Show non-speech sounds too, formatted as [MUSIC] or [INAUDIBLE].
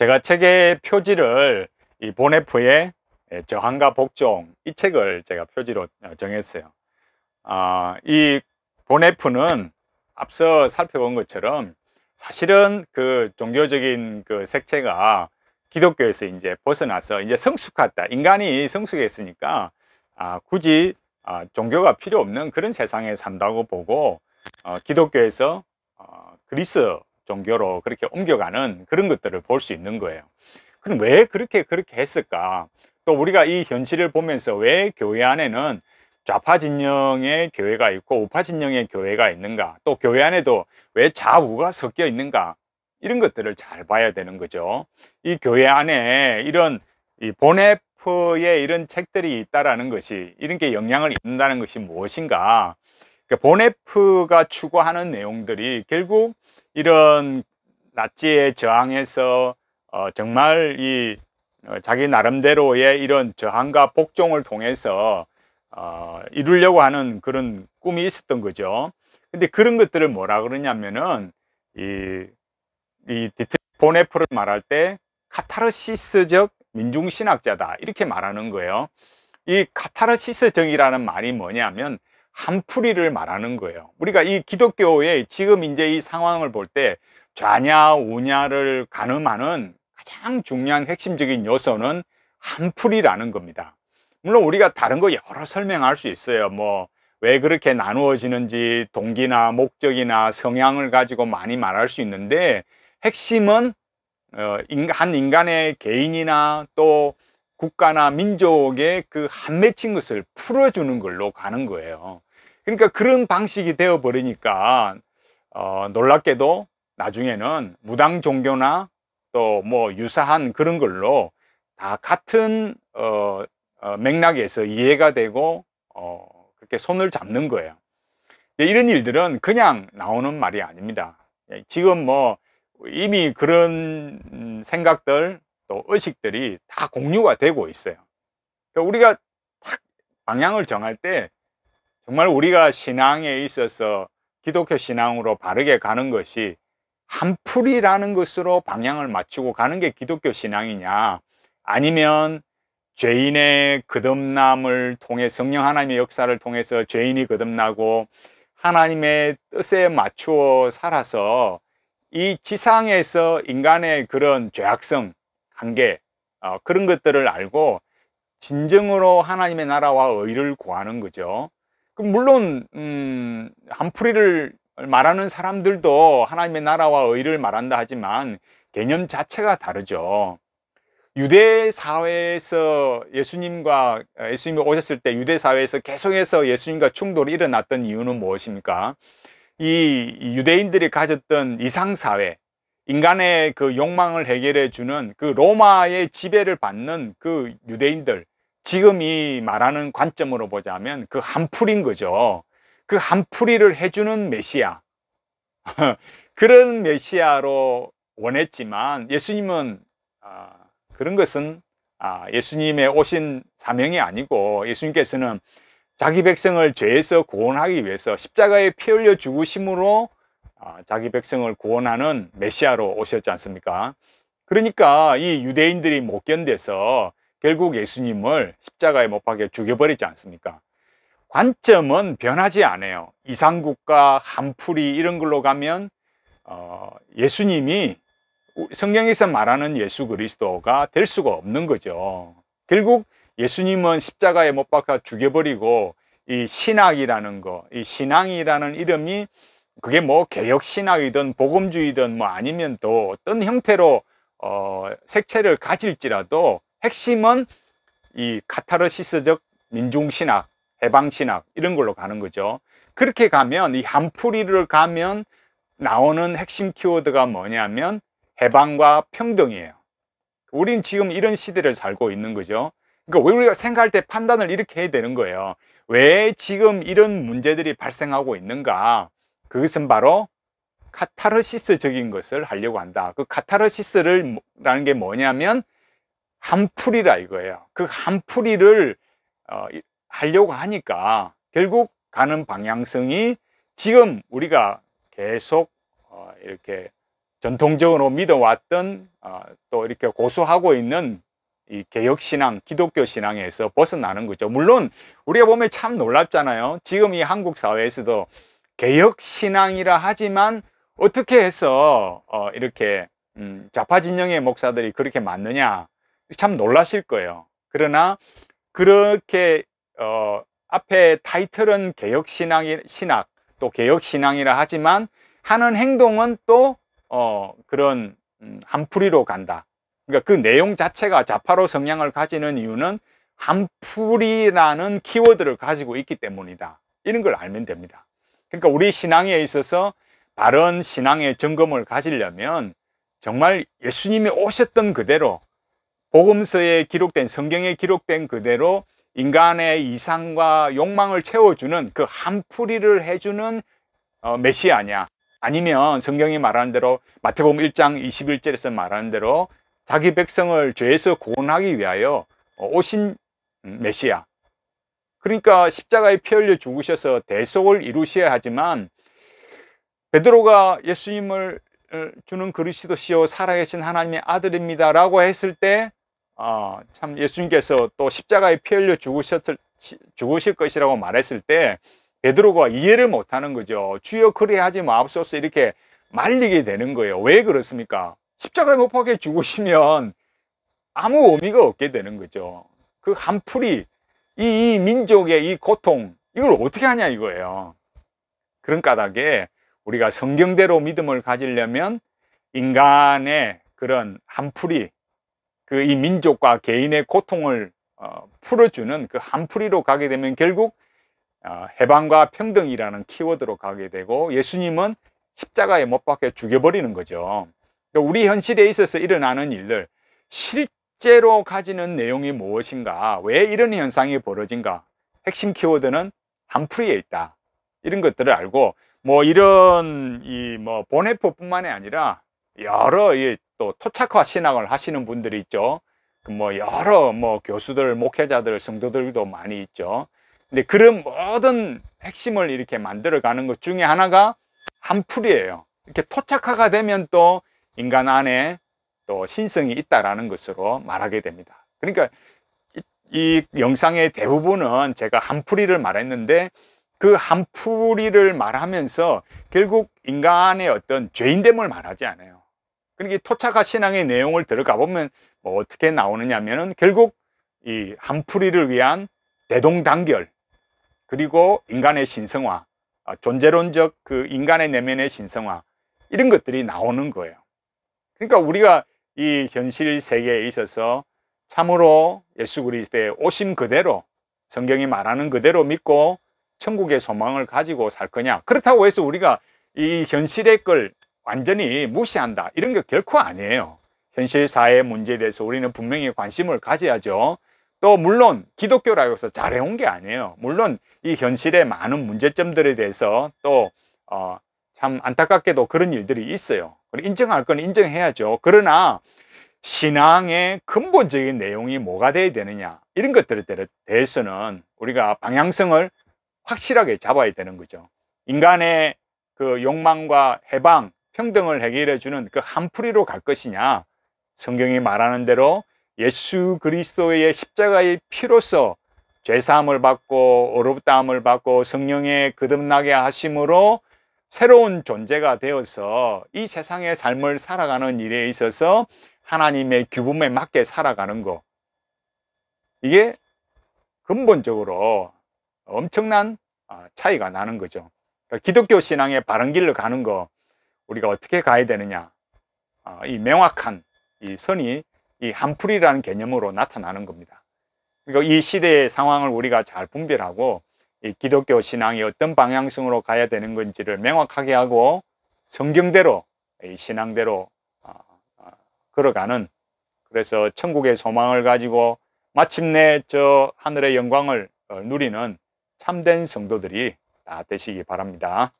제가 책의 표지를 이 보네프의 예, 저항과 복종 이 책을 제가 표지로 어, 정했어요. 아, 이 보네프는 앞서 살펴본 것처럼 사실은 그 종교적인 그 색채가 기독교에서 이제 벗어나서 이제 성숙했다. 인간이 성숙했으니까 아, 굳이 아, 종교가 필요 없는 그런 세상에 산다고 보고 어, 기독교에서 어, 그리스 종교로 그렇게 옮겨가는 그런 것들을 볼 수 있는 거예요. 그럼 왜 그렇게 그렇게 했을까? 또 우리가 이 현실을 보면서 왜 교회 안에는 좌파 진영의 교회가 있고 우파 진영의 교회가 있는가? 또 교회 안에도 왜 좌우가 섞여 있는가? 이런 것들을 잘 봐야 되는 거죠. 이 교회 안에 이런 이 보네프의 이런 책들이 있다라 것이 이런 게 영향을 입는다는 것이 무엇인가? 그러니까 보네프가 추구하는 내용들이 결국 이런 나치에 저항해서 어, 정말 이 어, 자기 나름대로의 이런 저항과 복종을 통해서 어, 이루려고 하는 그런 꿈이 있었던 거죠. 근데 그런 것들을 뭐라 그러냐면은 이, 이 보네프를 말할 때 카타르시스적 민중신학자다 이렇게 말하는 거예요. 이 카타르시스적이라는 말이 뭐냐면 한풀이를 말하는 거예요. 우리가 이 기독교의 지금 이제 이 상황을 볼 때 좌냐 우냐를 가늠하는 가장 중요한 핵심적인 요소는 한풀이라는 겁니다. 물론 우리가 다른 거 여러 설명할 수 있어요. 뭐 왜 그렇게 나누어지는지 동기나 목적이나 성향을 가지고 많이 말할 수 있는데 핵심은 어, 한 인간의 개인이나 또 국가나 민족의 그한 맺힌 것을 풀어주는 걸로 가는 거예요. 그러니까 그런 방식이 되어버리니까 어, 놀랍게도 나중에는 무당 종교나 또 뭐 유사한 그런 걸로 다 같은 어, 어, 맥락에서 이해가 되고 어, 그렇게 손을 잡는 거예요. 이런 일들은 그냥 나오는 말이 아닙니다. 예, 지금 뭐 이미 그런 생각들 또 의식들이 다 공유가 되고 있어요. 그러니까 우리가 딱 방향을 정할 때 정말 우리가 신앙에 있어서 기독교 신앙으로 바르게 가는 것이 한풀이라는 것으로 방향을 맞추고 가는 게 기독교 신앙이냐 아니면 죄인의 거듭남을 통해 성령 하나님의 역사를 통해서 죄인이 거듭나고 하나님의 뜻에 맞추어 살아서 이 지상에서 인간의 그런 죄악성 한계 어, 그런 것들을 알고 진정으로 하나님의 나라와 의를 구하는 거죠 그 물론 음, 한풀이를 말하는 사람들도 하나님의 나라와 의를 말한다 하지만 개념 자체가 다르죠. 유대 사회에서 예수님과 어, 예수님이 오셨을 때 유대 사회에서 계속해서 예수님과 충돌이 일어났던 이유는 무엇입니까? 이 유대인들이 가졌던 이상 사회, 인간의 그 욕망을 해결해 주는 그 로마의 지배를 받는 그 유대인들, 지금 이 말하는 관점으로 보자면 그 한풀인 거죠. 그 한풀이를 해주는 메시아. [LAUGHS] 그런 메시아로 원했지만 예수님은 아, 그런 것은 아, 예수님의 오신 사명이 아니고 예수님께서는 자기 백성을 죄에서 구원하기 위해서 십자가에 피 흘려 죽으심으로 아, 자기 백성을 구원하는 메시아로 오셨지 않습니까? 그러니까 이 유대인들이 못 견뎌서 결국 예수님을 십자가에 못 박여 죽여버리지 않습니까? 관점은 변하지 않아요. 이상국과 한풀이 이런 걸로 가면 어, 예수님이 성경에서 말하는 예수 그리스도가 될 수가 없는 거죠. 결국 예수님은 십자가에 못 박아 죽여버리고 이 신학이라는 거, 이 신앙이라는 이름이 그게 뭐 개혁신학이든 복음주의든 뭐 아니면 또 어떤 형태로 어, 색채를 가질지라도 핵심은 이 카타르시스적 민중신학, 해방신학 이런 걸로 가는 거죠. 그렇게 가면 이 한풀이를 가면 나오는 핵심 키워드가 뭐냐면 해방과 평등이에요. 우리는 지금 이런 시대를 살고 있는 거죠. 그러니까 우리가 생각할 때 판단을 이렇게 해야 되는 거예요. 왜 지금 이런 문제들이 발생하고 있는가? 그것은 바로 카타르시스적인 것을 하려고 한다. 그 카타르시스를 뭐, 라는 게 뭐냐면 한풀이라 이거예요 그 한풀이를 어, 하려고 하니까 결국 가는 방향성이 지금 우리가 계속 어, 이렇게 전통적으로 믿어왔던 어, 또 이렇게 고수하고 있는 이 개혁신앙, 기독교 신앙에서 벗어나는 거죠. 물론 우리가 보면 참 놀랍잖아요. 지금 이 한국 사회에서도 개혁신앙이라 하지만 어떻게 해서 어, 이렇게 음, 좌파 진영의 목사들이 그렇게 맞느냐 참 놀라실 거예요. 그러나 그렇게 어, 앞에 타이틀은 개혁신학, 신학 또 개혁신앙이라 하지만 하는 행동은 또 어, 그런 음, 한풀이로 간다. 그러니까 그 내용 자체가 자파로 성향을 가지는 이유는 한풀이라는 키워드를 가지고 있기 때문이다. 이런 걸 알면 됩니다. 그러니까 우리 신앙에 있어서 바른 신앙의 점검을 가지려면 정말 예수님이 오셨던 그대로 복음서에 기록된 성경에 기록된 그대로 인간의 이상과 욕망을 채워주는 그 한풀이를 해주는 어, 메시아냐 아니면 성경이 말하는 대로 마태복음 1장 21절에서 말하는 대로 자기 백성을 죄에서 구원하기 위하여 어, 오신 메시아 그러니까 십자가에 피 흘려 죽으셔서 대속을 이루셔야 하지만 베드로가 예수님을 어, 주는 그리스도시요 살아계신 하나님의 아들입니다 라고 했을 때 어, 참 예수님께서 또 십자가에 피 흘려 죽으셨을, 죽으실 것이라고 말했을 때 베드로가 이해를 못하는 거죠. 주여 그리하지 마옵소서 이렇게 말리게 되는 거예요. 왜 그렇습니까? 십자가에 못 박혀 죽으시면 아무 의미가 없게 되는 거죠. 그 한풀이 이, 이 민족의 이 고통 이걸 어떻게 하냐 이거예요. 그런 까닭에 우리가 성경대로 믿음을 가지려면 인간의 그런 한풀이 그이 민족과 개인의 고통을 어, 풀어주는 그 한풀이로 가게 되면 결국 어, 해방과 평등이라는 키워드로 가게 되고 예수님은 십자가에 못 박혀 죽여버리는 거죠. 그러니까 우리 현실에 있어서 일어나는 일들 실제로 가지는 내용이 무엇인가 왜 이런 현상이 벌어진가 핵심 키워드는 한풀이에 있다 이런 것들을 알고 뭐 이런 이뭐 보네포뿐만이 아니라 여러 이또 토착화 신앙을 하시는 분들이 있죠. 그 뭐 여러 뭐 교수들, 목회자들, 성도들도 많이 있죠. 근데 그런 모든 핵심을 이렇게 만들어 가는 것 중에 하나가 한풀이에요. 이렇게 토착화가 되면 또 인간 안에 또 신성이 있다라는 것으로 말하게 됩니다. 그러니까 이, 이 영상의 대부분은 제가 한풀이를 말했는데 그 한풀이를 말하면서 결국 인간의 어떤 죄인됨을 말하지 않아요. 그러니까 토착화 신앙의 내용을 들어가 보면 뭐 어떻게 나오느냐면은 결국 이 한풀이를 위한 대동단결 그리고 인간의 신성화 아, 존재론적 그 인간의 내면의 신성화 이런 것들이 나오는 거예요 그러니까 우리가 이 현실 세계에 있어서 참으로 예수 그리스도의 오심 그대로 성경이 말하는 그대로 믿고 천국의 소망을 가지고 살 거냐 그렇다고 해서 우리가 이 현실의 걸 완전히 무시한다 이런 게 결코 아니에요 현실 사회 문제에 대해서 우리는 분명히 관심을 가져야죠 또 물론 기독교라고 해서 잘해온 게 아니에요 물론 이 현실의 많은 문제점들에 대해서 또참 어 안타깝게도 그런 일들이 있어요 인정할 건 인정해야죠 그러나 신앙의 근본적인 내용이 뭐가 돼야 되느냐 이런 것들에 대해서는 우리가 방향성을 확실하게 잡아야 되는 거죠 인간의 그 욕망과 해방 평등을 해결해 주는 그 한풀이로 갈 것이냐 성경이 말하는 대로 예수 그리스도의 십자가의 피로서 죄사함을 받고 어렵다함을 받고 성령의 거듭나게 하심으로 새로운 존재가 되어서 이 세상의 삶을 살아가는 일에 있어서 하나님의 규범에 맞게 살아가는 거 이게 근본적으로 엄청난 아, 차이가 나는 거죠 그러니까 기독교 신앙의 바른 길로 가는 거 우리가 어떻게 가야 되느냐 어, 이 명확한 이 선이 이 한풀이라는 개념으로 나타나는 겁니다. 그러니이 시대의 상황을 우리가 잘 분별하고 이 기독교 신앙이 어떤 방향성으로 가야 되는 건지를 명확하게 하고 성경대로 이 신앙대로 어, 어, 걸어가는 그래서 천국의 소망을 가지고 마침내 저 하늘의 영광을 어, 누리는 참된 성도들이 다 되시기 바랍니다.